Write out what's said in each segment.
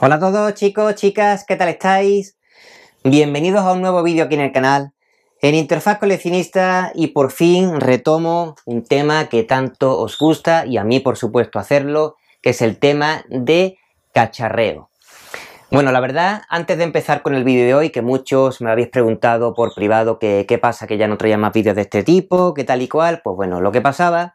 Hola a todos chicos, chicas, ¿qué tal estáis? Bienvenidos a un nuevo vídeo aquí en el canal, en Interfaz Coleccionista y por fin retomo un tema que tanto os gusta y a mí por supuesto hacerlo, que es el tema de cacharreo. Bueno, la verdad, antes de empezar con el vídeo de hoy, que muchos me habéis preguntado por privado que qué pasa, que ya no traía más vídeos de este tipo, qué tal y cual, pues bueno, lo que pasaba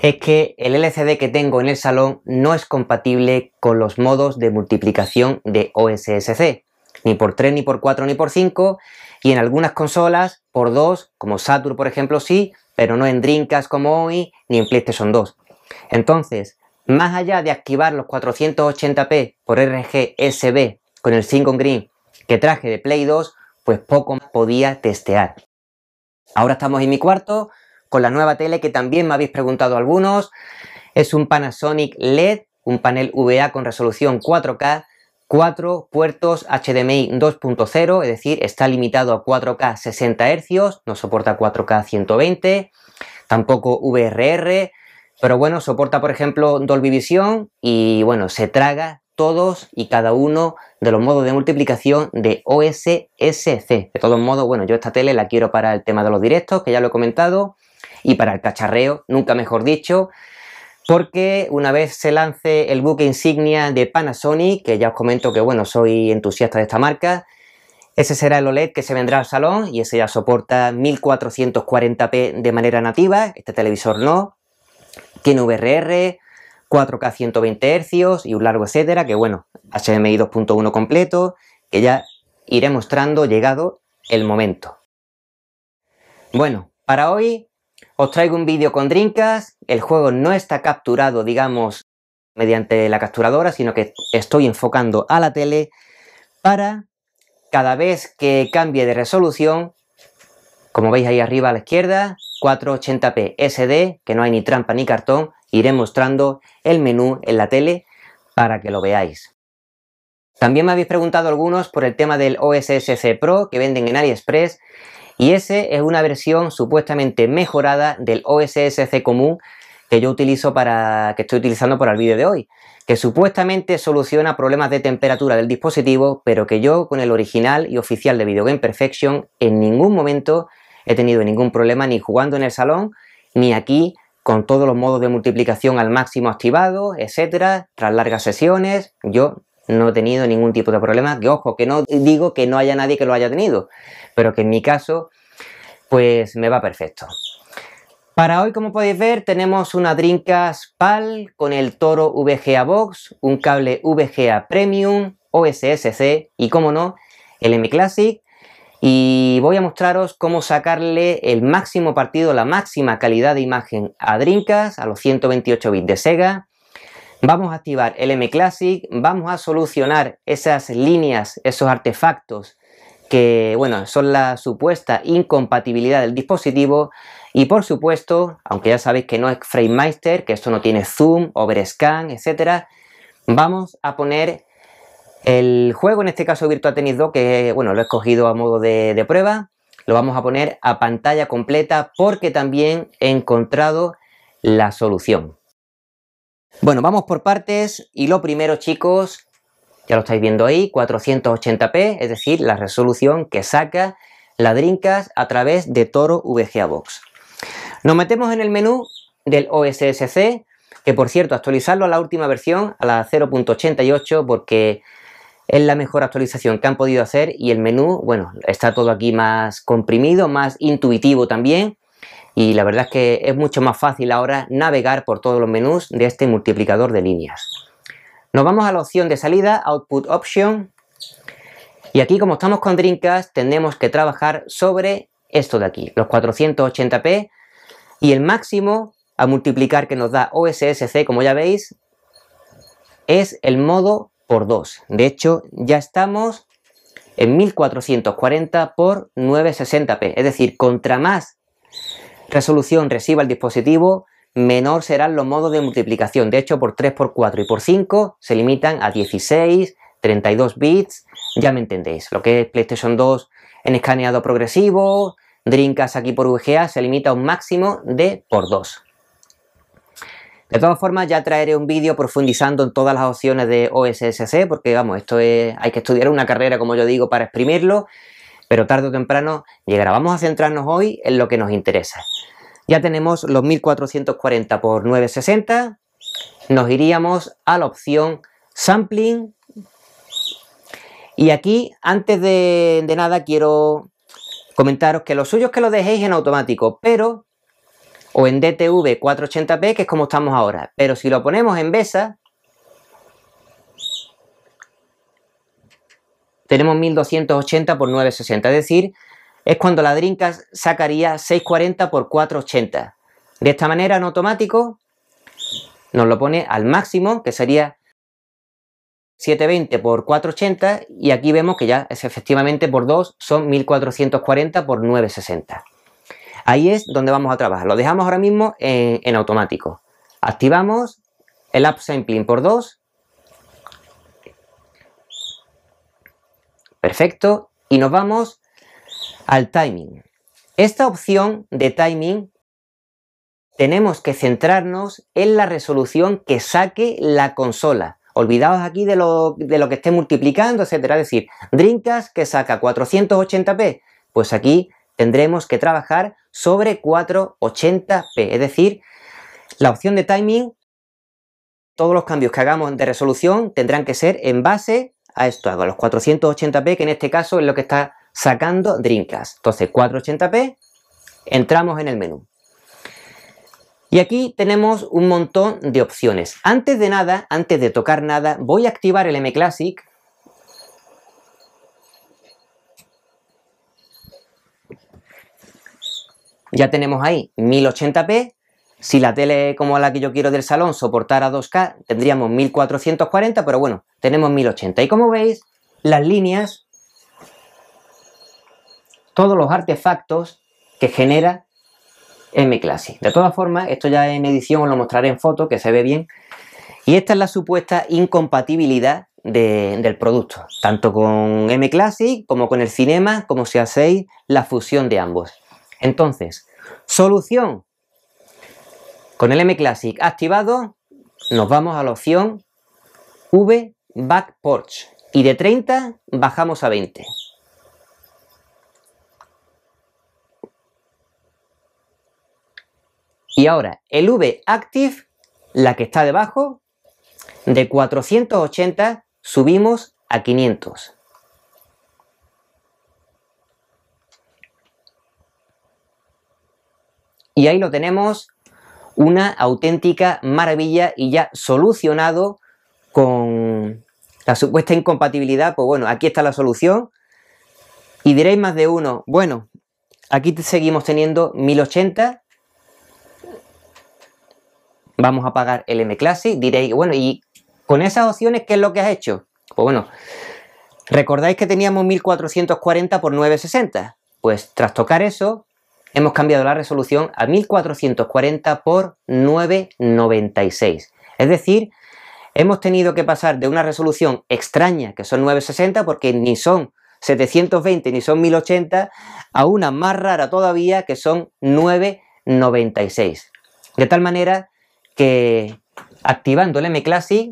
es que el LCD que tengo en el salón no es compatible con los modos de multiplicación de OSSC, ni por 3, ni por 4, ni por 5, y en algunas consolas por 2, como Saturn por ejemplo sí, pero no en Dreamcast como hoy, ni en PlayStation 2. Entonces, más allá de activar los 480p por RGSB con el 5 Green que traje de Play 2, pues poco podía testear. Ahora estamos en mi cuarto, con la nueva tele que también me habéis preguntado algunos. Es un Panasonic LED, un panel VA con resolución 4K, 4 puertos HDMI 2.0, es decir, está limitado a 4K 60 Hz, no soporta 4K 120, tampoco VRR, pero bueno, soporta por ejemplo Dolby Vision y bueno, se traga todos y cada uno de los modos de multiplicación de OSSC. De todos modos, bueno, yo esta tele la quiero para el tema de los directos, que ya lo he comentado, y para el cacharreo, nunca mejor dicho, porque una vez se lance el buque insignia de Panasonic, que ya os comento que bueno, soy entusiasta de esta marca, ese será el OLED que se vendrá al salón y ese ya soporta 1440p de manera nativa, este televisor no, tiene VRR, 4K 120 Hz y un largo etcétera, que bueno, HDMI 2.1 completo, que ya iré mostrando llegado el momento. Bueno, para hoy os traigo un vídeo con Drinkas, el juego no está capturado, digamos, mediante la capturadora, sino que estoy enfocando a la tele para cada vez que cambie de resolución, como veis ahí arriba a la izquierda, 480p SD, que no hay ni trampa ni cartón, iré mostrando el menú en la tele para que lo veáis. También me habéis preguntado algunos por el tema del OSSC Pro que venden en AliExpress y ese es una versión supuestamente mejorada del OSSC común que yo utilizo para que estoy utilizando para el vídeo de hoy, que supuestamente soluciona problemas de temperatura del dispositivo, pero que yo con el original y oficial de Video Game Perfection en ningún momento he tenido ningún problema ni jugando en el salón ni aquí con todos los modos de multiplicación al máximo activados, etcétera, tras largas sesiones, yo no he tenido ningún tipo de problema, que ojo, que no digo que no haya nadie que lo haya tenido, pero que en mi caso, pues me va perfecto. Para hoy, como podéis ver, tenemos una Drinkas PAL con el Toro VGA Box, un cable VGA Premium, OSSC y, como no, el M Classic. Y voy a mostraros cómo sacarle el máximo partido, la máxima calidad de imagen a Drinkas, a los 128 bits de Sega, Vamos a activar el M Classic, vamos a solucionar esas líneas, esos artefactos que bueno, son la supuesta incompatibilidad del dispositivo y por supuesto, aunque ya sabéis que no es FrameMeister, que esto no tiene zoom, overscan, etcétera, vamos a poner el juego, en este caso Virtua Tennis 2, que bueno, lo he escogido a modo de prueba, lo vamos a poner a pantalla completa porque también he encontrado la solución. Bueno, vamos por partes y lo primero, chicos, ya lo estáis viendo ahí, 480p, es decir, la resolución que saca la Dreamcast a través de Toro VGA Box. Nos metemos en el menú del OSSC, que por cierto, actualizarlo a la última versión, a la 0.88, porque es la mejor actualización que han podido hacer y el menú, bueno, está todo aquí más comprimido, más intuitivo también y la verdad es que es mucho más fácil ahora navegar por todos los menús de este multiplicador de líneas. Nos vamos a la opción de salida, Output Option, y aquí como estamos con Dreamcast tenemos que trabajar sobre esto de aquí, los 480p y el máximo a multiplicar que nos da OSSC, como ya veis, es el modo por 2. De hecho, ya estamos en 1440 por 960p, es decir, contra más resolución reciba el dispositivo, menor serán los modos de multiplicación. De hecho, por 3, por 4 y por 5 se limitan a 16, 32 bits, ya me entendéis. Lo que es PlayStation 2 en escaneado progresivo, Dreamcast aquí por VGA se limita a un máximo de por 2. De todas formas, ya traeré un vídeo profundizando en todas las opciones de OSSC, porque vamos, esto hay que estudiar una carrera, como yo digo, para exprimirlo pero tarde o temprano llegará. Vamos a centrarnos hoy en lo que nos interesa. Ya tenemos los 1440 por 960, nos iríamos a la opción sampling y aquí antes de, de nada quiero comentaros que lo suyo es que lo dejéis en automático, pero o en DTV 480p, que es como estamos ahora. Pero si lo ponemos en BESA, tenemos 1280 por 960, es decir, es cuando la Dreamcast sacaría 640 por 480. De esta manera, en automático, nos lo pone al máximo, que sería 720 por 480, y aquí vemos que ya es efectivamente por 2 son 1440 por 960. Ahí es donde vamos a trabajar. Lo dejamos ahora mismo en, en automático. Activamos el app sampling por 2 Perfecto. Y nos vamos al timing. Esta opción de timing tenemos que centrarnos en la resolución que saque la consola. Olvidaos aquí de lo, que esté multiplicando, etcétera. Es decir, Dreamcast que saca 480p, pues aquí tendremos que trabajar sobre 480p. Es decir, la opción de timing, todos los cambios que hagamos de resolución tendrán que ser en base a esto, a los 480p, que en este caso es lo que está sacando Dreamcast. Entonces, 480p, entramos en el menú. Y aquí tenemos un montón de opciones. Antes de nada, antes de tocar nada, voy a activar el M Classic. Ya tenemos ahí 1080p, si la tele como la que yo quiero del salón soportara 2K, tendríamos 1440, pero bueno, tenemos 1080. Y como veis, las líneas, todos los artefactos que genera M Classic. De todas formas, esto ya en edición os lo mostraré en foto, que se ve bien. Y esta es la supuesta incompatibilidad del producto, tanto con M Classic como con el Cinema, como si hacéis la fusión de ambos. Entonces, solución, con el M Classic activado, nos vamos a la opción V Back Porch y de 30 bajamos a 20. Y ahora el V Active, la que está debajo, de 480 subimos a 500. Y ahí lo tenemos una auténtica maravilla y ya solucionado con la supuesta incompatibilidad. Pues bueno, aquí está la solución. Y diréis más de uno, bueno, aquí seguimos teniendo 1080. Vamos a apagar el M Classic. Diréis, bueno, ¿y con esas opciones qué es lo que has hecho? Pues bueno, recordáis que teníamos 1440 por 960. Pues tras tocar eso, hemos cambiado la resolución a 1440 por 996. Es decir, hemos tenido que pasar de una resolución extraña, que son 960, porque ni son 720 ni son 1080, a una más rara todavía, que son 996. De tal manera que activando el M-Classic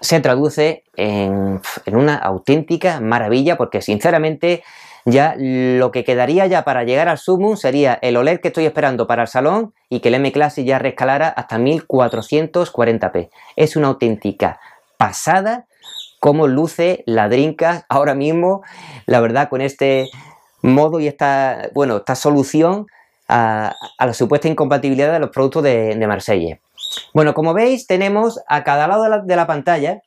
se traduce en, en, una auténtica maravilla, porque sinceramente ya lo que quedaría ya para llegar al sumo sería el OLED que estoy esperando para el salón y que el M Classic ya rescalara hasta 1440p. Es una auténtica pasada cómo luce la Dreamcast ahora mismo, la verdad, con este modo y esta, bueno, esta solución a, la supuesta incompatibilidad de los productos de, Marsella. Bueno, como veis, tenemos a cada lado de la pantalla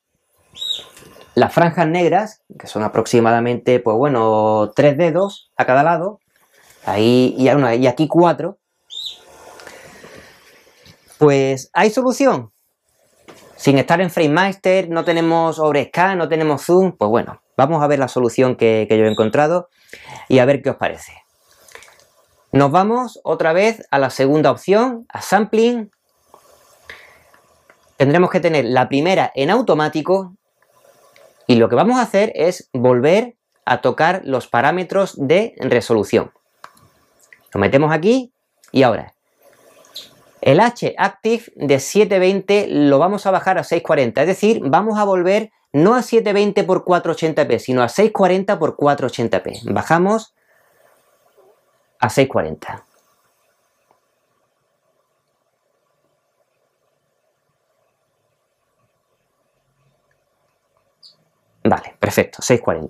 las franjas negras, que son aproximadamente, pues bueno, tres dedos a cada lado, ahí y, y aquí cuatro, pues hay solución. Sin estar en FrameMaster, no tenemos Overscan, no tenemos Zoom, pues bueno, vamos a ver la solución que, que yo he encontrado y a ver qué os parece. Nos vamos otra vez a la segunda opción, a Sampling, tendremos que tener la primera en automático y lo que vamos a hacer es volver a tocar los parámetros de resolución. Lo metemos aquí y ahora. El H-Active de 720 lo vamos a bajar a 640, es decir, vamos a volver no a 720 por 480p, sino a 640 por 480p. Bajamos a 640. perfecto, 6.40.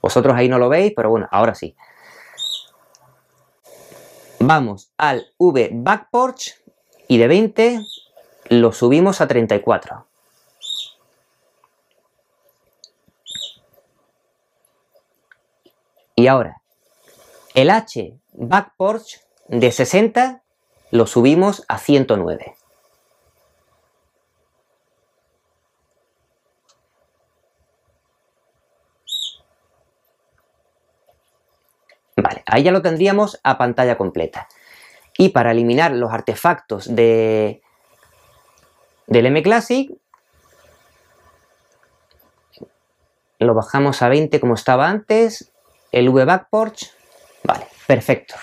Vosotros ahí no lo veis, pero bueno, ahora sí. Vamos al V back porch y de 20 lo subimos a 34. Y ahora, el H back porch de 60 lo subimos a 109. ahí ya lo tendríamos a pantalla completa. Y para eliminar los artefactos de, del M Classic, lo bajamos a 20 como estaba antes, el V PORCH vale, perfecto.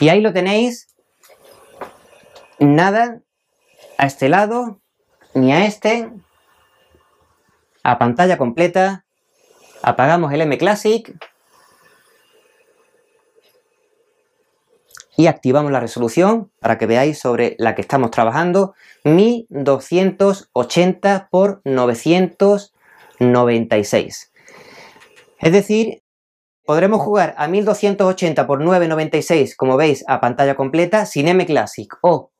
Y ahí lo tenéis, nada a este lado, ni a este, a pantalla completa, apagamos el M Classic, y activamos la resolución para que veáis sobre la que estamos trabajando 1280 por 996 es decir podremos jugar a 1280 por 996 como veis a pantalla completa sin M Classic o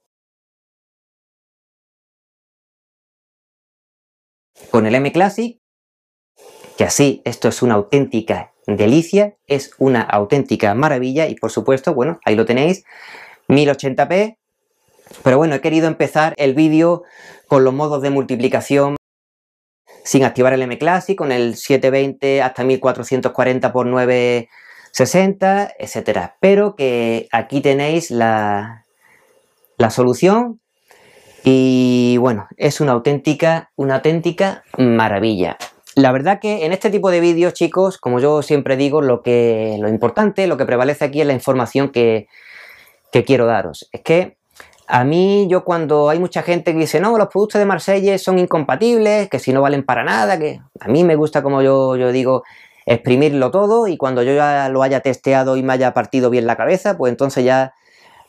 con el M Classic que así esto es una auténtica delicia, es una auténtica maravilla y por supuesto, bueno, ahí lo tenéis, 1080p. Pero bueno, he querido empezar el vídeo con los modos de multiplicación sin activar el M Classic, con el 720 hasta 1440 x 960, etcétera. Pero que aquí tenéis la, la solución y bueno, es una auténtica, una auténtica maravilla. La verdad que en este tipo de vídeos, chicos, como yo siempre digo, lo, que, lo importante, lo que prevalece aquí es la información que, quiero daros. Es que a mí, yo cuando hay mucha gente que dice, no, los productos de Marsella son incompatibles, que si no valen para nada, que a mí me gusta, como yo, yo digo, exprimirlo todo y cuando yo ya lo haya testeado y me haya partido bien la cabeza, pues entonces ya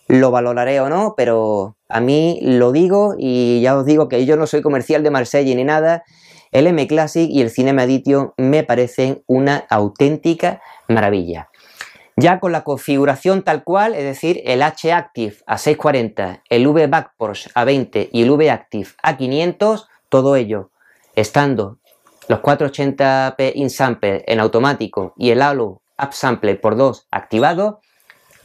lo valoraré o no, pero a mí lo digo y ya os digo que yo no soy comercial de Marsella ni nada, el M Classic y el Cinema Edition me parecen una auténtica maravilla. Ya con la configuración tal cual, es decir, el H Active a 640, el V Porsche a 20 y el V Active a 500, todo ello estando los 480p insample en automático y el halo upsample por 2 activado,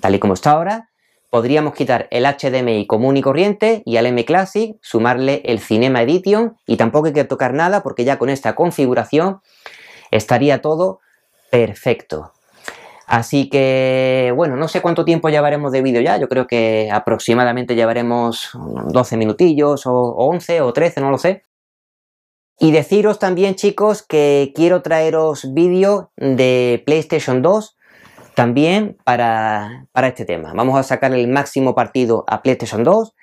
tal y como está ahora, podríamos quitar el HDMI común y corriente y al M Classic, sumarle el Cinema Edition y tampoco hay que tocar nada porque ya con esta configuración estaría todo perfecto. Así que, bueno, no sé cuánto tiempo llevaremos de vídeo ya, yo creo que aproximadamente llevaremos 12 minutillos o, 11 o 13, no lo sé. Y deciros también, chicos, que quiero traeros vídeo de PlayStation 2 también para, para este tema. Vamos a sacar el máximo partido a PlayStation 2.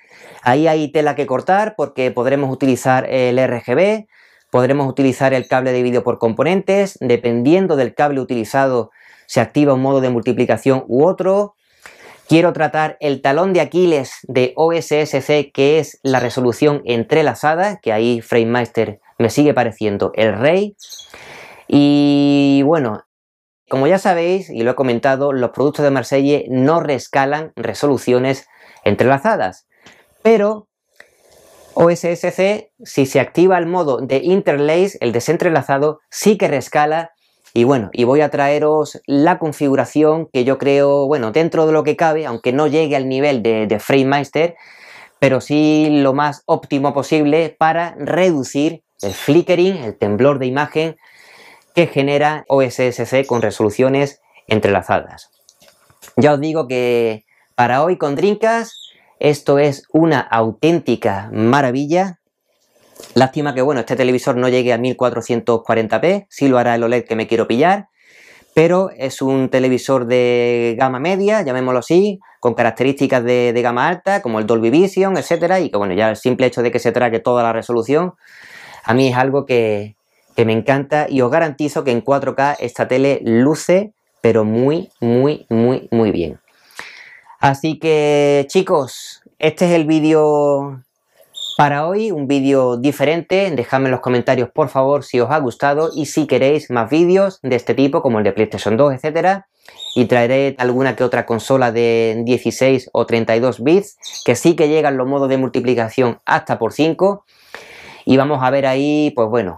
Ahí hay tela que cortar porque podremos utilizar el RGB, podremos utilizar el cable de vídeo por componentes, dependiendo del cable utilizado se activa un modo de multiplicación u otro. Quiero tratar el talón de Aquiles de OSSC, que es la resolución entrelazada, que ahí FrameMaster me sigue pareciendo el rey. Y bueno, como ya sabéis, y lo he comentado, los productos de Marseille no rescalan resoluciones entrelazadas, pero OSSC, si se activa el modo de Interlace, el desentrelazado, sí que rescala y bueno, y voy a traeros la configuración que yo creo, bueno, dentro de lo que cabe, aunque no llegue al nivel de, de FrameMeister, pero sí lo más óptimo posible para reducir el flickering, el temblor de imagen que genera OSSC con resoluciones entrelazadas. Ya os digo que para hoy con Drinkas esto es una auténtica maravilla. Lástima que bueno, este televisor no llegue a 1440p, sí lo hará el OLED que me quiero pillar, pero es un televisor de gama media, llamémoslo así, con características de, de gama alta, como el Dolby Vision, etcétera, y que bueno, ya el simple hecho de que se trague toda la resolución, a mí es algo que, me encanta y os garantizo que en 4K esta tele luce pero muy, muy, muy, muy bien. Así que chicos, este es el vídeo para hoy, un vídeo diferente. Dejadme en los comentarios por favor si os ha gustado y si queréis más vídeos de este tipo como el de PlayStation 2, etcétera y traeré alguna que otra consola de 16 o 32 bits, que sí que llegan los modos de multiplicación hasta por 5. Y vamos a ver ahí, pues bueno,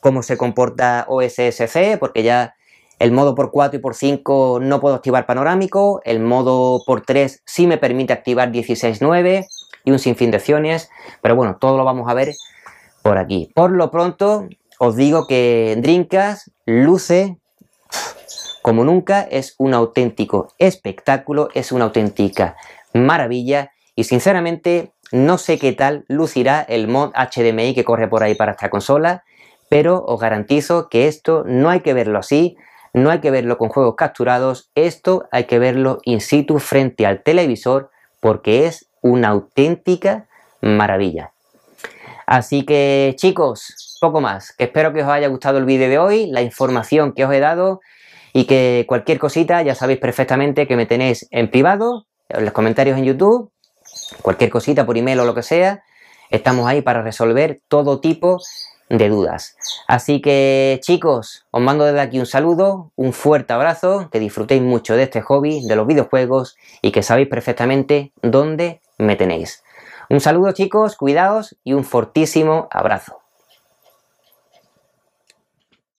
cómo se comporta OSSC, porque ya el modo por 4 y por 5 no puedo activar panorámico, el modo por 3 sí me permite activar 16.9 y un sinfín de opciones, pero bueno, todo lo vamos a ver por aquí. Por lo pronto, os digo que Dreamcast luce como nunca, es un auténtico espectáculo, es una auténtica maravilla y sinceramente no sé qué tal lucirá el mod HDMI que corre por ahí para esta consola pero os garantizo que esto no hay que verlo así, no hay que verlo con juegos capturados, esto hay que verlo in situ frente al televisor porque es una auténtica maravilla. Así que chicos, poco más, que espero que os haya gustado el vídeo de hoy, la información que os he dado y que cualquier cosita ya sabéis perfectamente que me tenéis en privado, en los comentarios en YouTube, cualquier cosita por email o lo que sea, estamos ahí para resolver todo tipo de de dudas. Así que chicos, os mando desde aquí un saludo, un fuerte abrazo, que disfrutéis mucho de este hobby, de los videojuegos y que sabéis perfectamente dónde me tenéis. Un saludo chicos, cuidaos y un fortísimo abrazo.